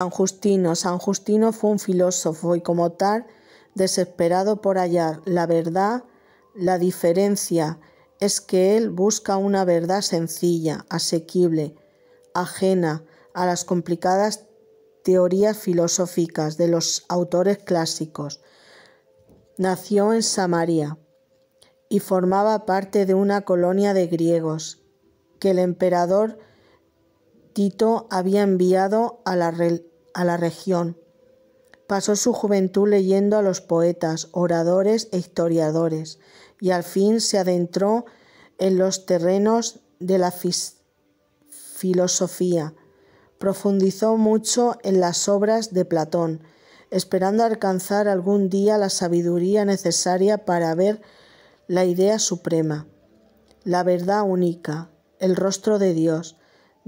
San Justino. San Justino fue un filósofo y como tal, desesperado por hallar la verdad, la diferencia es que él busca una verdad sencilla, asequible, ajena a las complicadas teorías filosóficas de los autores clásicos. Nació en Samaria y formaba parte de una colonia de griegos que el emperador Tito había enviado a la, a la región. Pasó su juventud leyendo a los poetas, oradores e historiadores, y al fin se adentró en los terrenos de la filosofía. Profundizó mucho en las obras de Platón, esperando alcanzar algún día la sabiduría necesaria para ver la idea suprema, la verdad única, el rostro de Dios,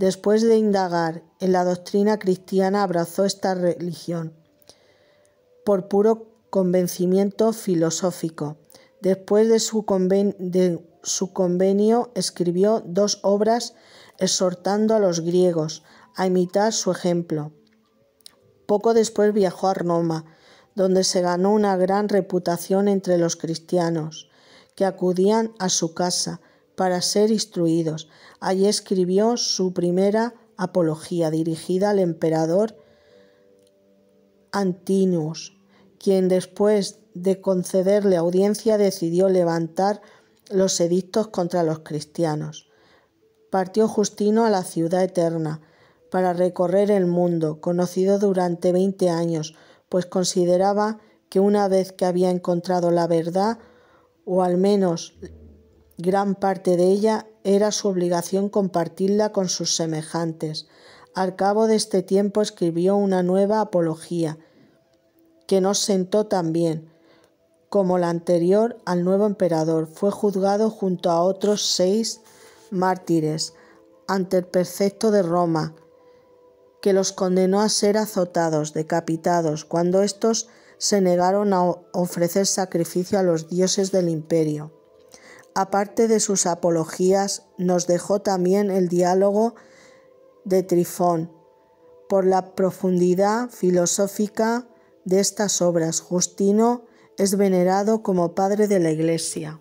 Después de indagar en la doctrina cristiana, abrazó esta religión por puro convencimiento filosófico. Después de su, convenio escribió dos obras exhortando a los griegos a imitar su ejemplo. Poco después viajó a Roma, donde se ganó una gran reputación entre los cristianos que acudían a su casa para ser instruidos. Allí escribió su primera apología dirigida al emperador Antinus, quien después de concederle audiencia decidió levantar los edictos contra los cristianos. Partió Justino a la ciudad eterna para recorrer el mundo, conocido durante veinte años, pues consideraba que una vez que había encontrado la verdad, o al menos Gran parte de ella era su obligación compartirla con sus semejantes. Al cabo de este tiempo escribió una nueva apología, que nos sentó tan bien como la anterior, al nuevo emperador. Fue juzgado junto a otros seis mártires ante el prefecto de Roma, que los condenó a ser azotados, decapitados, cuando estos se negaron a ofrecer sacrificio a los dioses del imperio. Aparte de sus apologías, nos dejó también el diálogo de Trifón, por la profundidad filosófica de estas obras, Justino es venerado como padre de la Iglesia.